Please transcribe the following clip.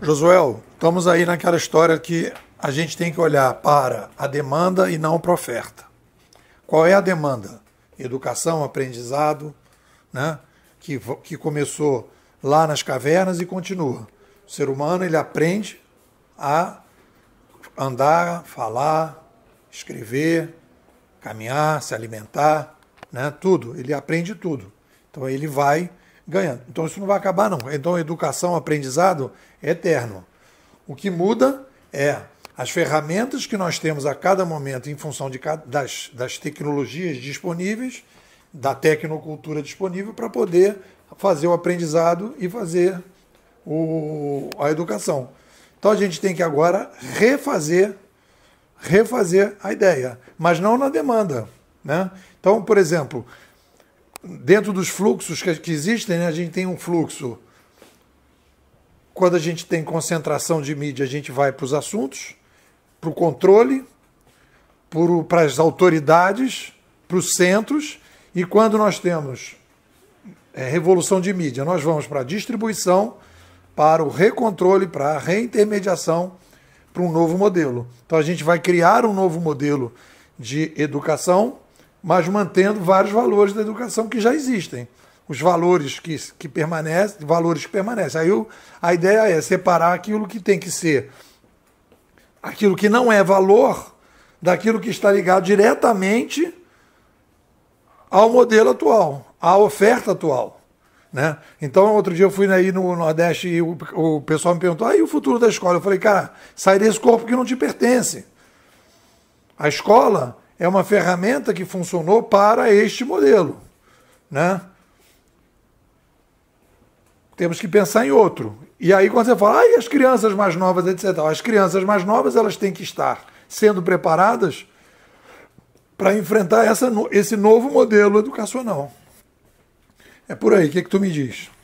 Josuel, estamos aí naquela história que a gente tem que olhar para a demanda e não para a oferta. Qual é a demanda? Educação, aprendizado, né? que, que começou lá nas cavernas e continua. O ser humano ele aprende a andar, falar, escrever, caminhar, se alimentar, né? tudo. Ele aprende tudo. Então ele vai ganhando. Então isso não vai acabar, não. Então, educação, aprendizado é eterno. O que muda é as ferramentas que nós temos a cada momento em função de cada, das, das tecnologias disponíveis, da tecnocultura disponível, para poder fazer o aprendizado e fazer o, a educação. Então a gente tem que agora refazer, refazer a ideia, mas não na demanda. Né? Então, por exemplo, dentro dos fluxos que, que existem, né, a gente tem um fluxo. Quando a gente tem concentração de mídia, a gente vai para os assuntos, para o controle, para as autoridades, para os centros. E quando nós temos é, revolução de mídia, nós vamos para a distribuição, para o recontrole, para a reintermediação, para um novo modelo. Então a gente vai criar um novo modelo de educação mas mantendo vários valores da educação que já existem. Os valores que, que permanecem, valores que permanecem. Aí a ideia é separar aquilo que tem que ser, aquilo que não é valor, daquilo que está ligado diretamente ao modelo atual, à oferta atual. Né? Então, outro dia eu fui aí no Nordeste e o, o pessoal me perguntou: aí ah, o futuro da escola? Eu falei, cara, sai desse corpo que não te pertence. A escola é uma ferramenta que funcionou para este modelo. Né? Temos que pensar em outro. E aí, quando você fala, ah, e as crianças mais novas, etc. As crianças mais novas elas têm que estar sendo preparadas para enfrentar essa, esse novo modelo educacional. É por aí, o que, é que tu me diz?